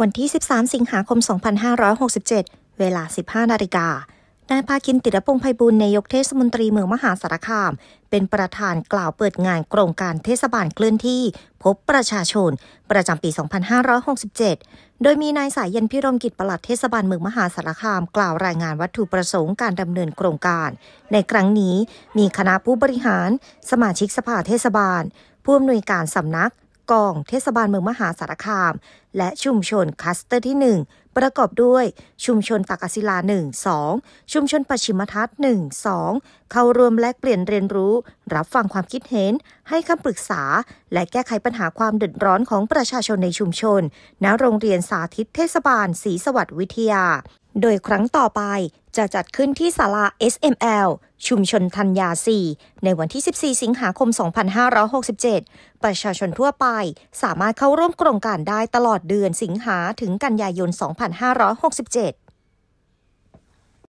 วันที่ 13 สิงหาคม 2567 เวลา 15นาฬิกานายภาคินติรพงไพบุญนายกเทศมนตรีเมืองมหาสารคาม เป็นประธานกล่าวเปิดงานโครงการเทศบาลเคลื่อนที่พบประชาชน ประจำปี 2567 โดยมีนายสายเย็นพิรมกิจปลัดเทศบาลเมืองมหาสารคามกล่าวรายงานวัตถุประสงค์การดำเนินโครงการ ในครั้งนี้มีคณะผู้บริหาร สมาชิกสภาเทศบาล ผู้อำนวยการสำนักกองเทศบาลเมืองมหาสารคาม และชุมชนคัสเตอร์ที่ 1 ประกอบด้วย ชุมชนตักศิลา 1 2 ชุมชนปชิมทัศน์1 2 เข้าร่วมแลกเปลี่ยนเรียนรู้ รับฟังความคิดเห็น ให้คำปรึกษา และแก้ไขปัญหาความเดือดร้อนของประชาชนในชุมชนณโรงเรียนสาธิตเทศบาลศรีสวัสดิ์วิทยาโดยครั้งต่อไปจะจัดขึ้นที่ศาลา SML ชุมชนธัญญา4ในวันที่ 14 สิงหาคม 2567 ประชาชนทั่วไป สามารถเข้าร่วมโครงการได้ตลอดเดือนสิงหาถึงกันยายน 2567